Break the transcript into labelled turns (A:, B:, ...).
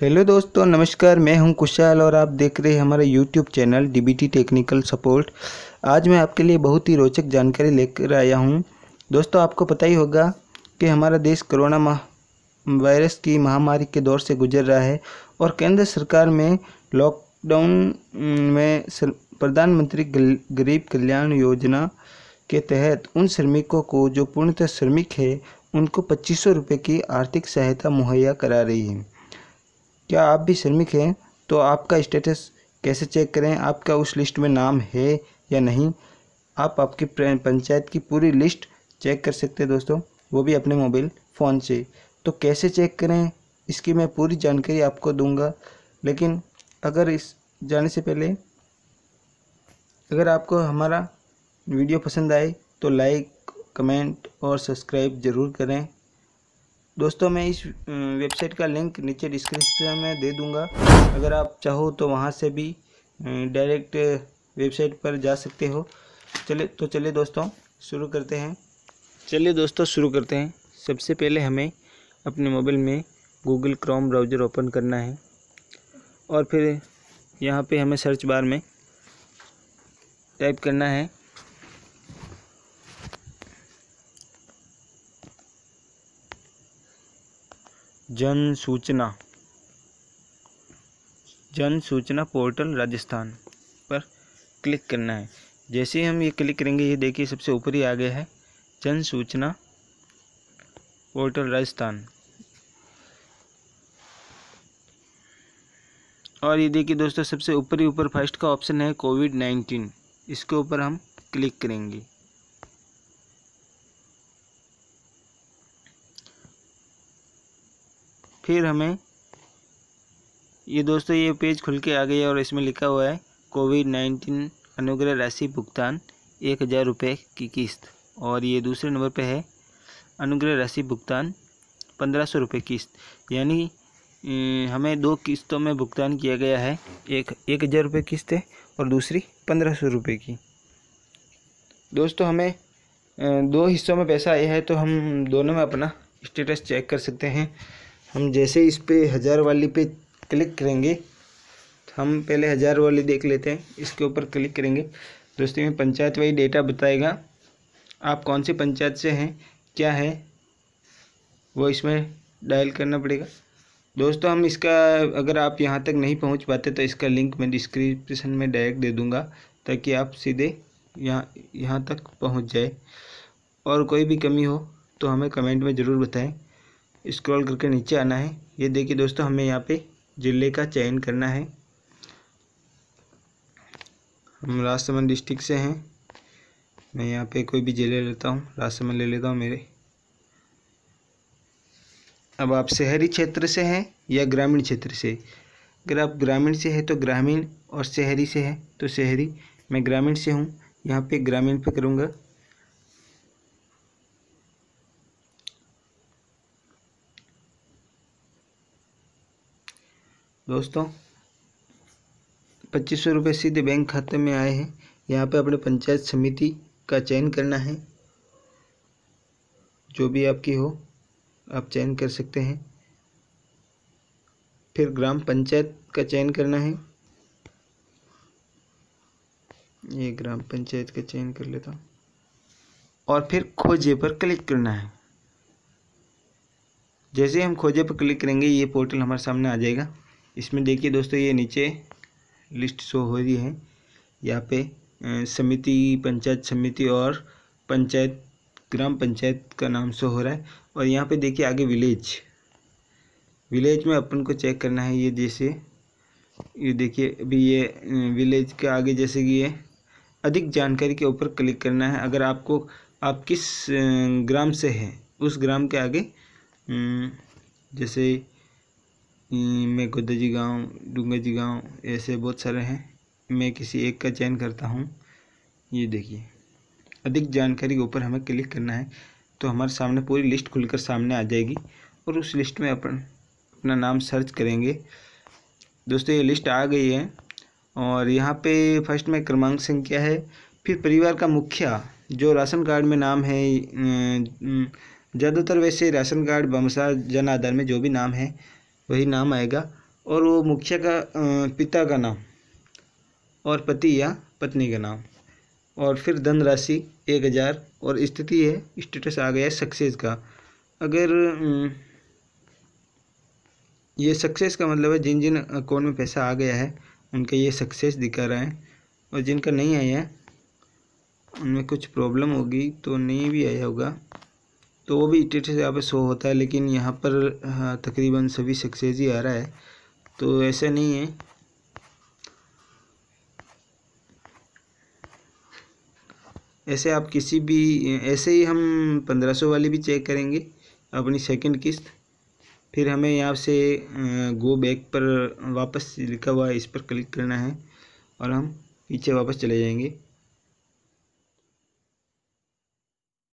A: hello दोस्तों नमस्कार मैं हूं कुशाल और आप देख रहे हैं हमारा YouTube channel DBT technical support आज मैं आपके लिए बहुत ही रोचक जानकारी लेकर आया हूं दोस्तों आपको पता ही होगा कि हमारा देश कोरोना वायरस की महामारी के दौर से गुजर रहा है और केंद्र सरकार में लॉकडाउन में प्रधानमंत्री गरीब कल्याण योजना के तहत उन श्रमिकों को जो पूर्णतः श्रमिक है उनको पच्चीस सौ रुपये की आर्थिक सहायता मुहैया करा रही है क्या आप भी श्रमिक हैं तो आपका स्टेटस कैसे चेक करें आपका उस लिस्ट में नाम है या नहीं आप आपकी पंचायत की पूरी लिस्ट चेक कर सकते हैं दोस्तों वो भी अपने मोबाइल फ़ोन से तो कैसे चेक करें इसकी मैं पूरी जानकारी आपको दूंगा लेकिन अगर इस जाने से पहले अगर आपको हमारा वीडियो पसंद आए तो लाइक कमेंट और सब्सक्राइब ज़रूर करें दोस्तों मैं इस वेबसाइट का लिंक नीचे डिस्क्रिप्शन में दे दूंगा अगर आप चाहो तो वहाँ से भी डायरेक्ट वेबसाइट पर जा सकते हो चले तो चलिए दोस्तों शुरू करते हैं चलिए दोस्तों शुरू करते हैं सबसे पहले हमें अपने मोबाइल में गूगल क्रोम ब्राउज़र ओपन करना है और फिर यहाँ पे हमें सर्च बार में टाइप करना है जन सूचना जन सूचना पोर्टल राजस्थान पर क्लिक करना है जैसे ही हम ये क्लिक करेंगे ये देखिए सबसे ऊपर ही आ गया है जन सूचना पोर्टल राजस्थान और ये देखिए दोस्तों सबसे ऊपर ही ऊपर फर्स्ट का ऑप्शन है कोविड नाइन्टीन इसके ऊपर हम क्लिक करेंगे फिर हमें ये दोस्तों ये पेज खुल के आ गया और इसमें लिखा हुआ है कोविड नाइन्टीन अनुग्रह राशि भुगतान एक हज़ार रुपये की किस्त और ये दूसरे नंबर पे है अनुग्रह राशि भुगतान पंद्रह सौ रुपये किस्त यानी हमें दो किस्तों में भुगतान किया गया है एक एक हज़ार रुपये किस्त है और दूसरी पंद्रह सौ रुपये की दोस्तों हमें दो हिस्सों में पैसा आया है तो हम दोनों में अपना स्टेटस चेक कर सकते हैं हम जैसे इस पर हज़ार वाली पे क्लिक करेंगे तो हम पहले हज़ार वाली देख लेते हैं इसके ऊपर क्लिक करेंगे दोस्तों में पंचायत वाई डेटा बताएगा आप कौन सी पंचायत से हैं क्या है वो इसमें डायल करना पड़ेगा दोस्तों हम इसका अगर आप यहाँ तक नहीं पहुँच पाते तो इसका लिंक मैं डिस्क्रिप्शन में डायरेक्ट दे दूँगा ताकि आप सीधे यहाँ यहाँ तक पहुँच जाए और कोई भी कमी हो तो हमें कमेंट में ज़रूर बताएं स्क्रॉल करके नीचे आना है ये देखिए दोस्तों हमें यहाँ पे ज़िले का चयन करना है हम राजसमंद डिस्ट्रिक्ट से हैं मैं यहाँ पे कोई भी ज़िले लेता हूँ राजसमंद ले लेता हूँ मेरे अब आप शहरी क्षेत्र से हैं या ग्रामीण क्षेत्र से अगर आप ग्रामीण से हैं तो ग्रामीण और शहरी से हैं तो शहरी मैं ग्रामीण से हूँ यहाँ पे ग्रामीण पे करूँगा दोस्तों पच्चीस सौ रुपये सीधे बैंक खाते में आए हैं यहाँ पे अपने पंचायत समिति का चयन करना है जो भी आपकी हो आप चयन कर सकते हैं फिर ग्राम पंचायत का चयन करना है ये ग्राम पंचायत का चयन कर लेता हूँ और फिर खोजे पर क्लिक करना है जैसे हम खोजे पर क्लिक करेंगे ये पोर्टल हमारे सामने आ जाएगा इसमें देखिए दोस्तों ये नीचे लिस्ट शो हो रही है यहाँ पे समिति पंचायत समिति और पंचायत ग्राम पंचायत का नाम शो हो रहा है और यहाँ पे देखिए आगे विलेज विलेज में अपन को चेक करना है ये जैसे ये देखिए अभी ये विलेज के आगे जैसे कि ये अधिक जानकारी के ऊपर क्लिक करना है अगर आपको आप किस ग्राम से हैं उस ग्राम के आगे जैसे में हम्म, गाँव डूंगा जी गाँव ऐसे बहुत सारे हैं मैं किसी एक का चयन करता हूँ ये देखिए अधिक जानकारी के ऊपर हमें क्लिक करना है तो हमारे सामने पूरी लिस्ट खुलकर सामने आ जाएगी और उस लिस्ट में अपन अपना नाम सर्च करेंगे दोस्तों ये लिस्ट आ गई है और यहाँ पे फर्स्ट में क्रमांक संख्या है फिर परिवार का मुखिया जो राशन कार्ड में नाम है अं, अं, ज़्यादातर वैसे राशन कार्ड बमसा जन आधार में जो भी नाम है वही नाम आएगा और वो मुखिया का पिता का नाम और पति या पत्नी का नाम और फिर धनराशि एक हज़ार और स्थिति है स्टेटस आ गया है सक्सेस का अगर ये सक्सेस का मतलब है जिन जिन अकाउंट में पैसा आ गया है उनका ये सक्सेस दिखा रहा है और जिनका नहीं आया है उनमें कुछ प्रॉब्लम होगी तो नहीं भी आया होगा तो वो भी स्टेटस यहाँ पे शो होता है लेकिन यहाँ पर हाँ, तकरीबन सभी सक्सेस ही आ रहा है तो ऐसा नहीं है ऐसे आप किसी भी ऐसे ही हम पंद्रह सौ वाली भी चेक करेंगे अपनी सेकंड किस्त फिर हमें यहाँ से गो बैक पर वापस लिखा हुआ है इस पर क्लिक करना है और हम पीछे वापस चले जाएंगे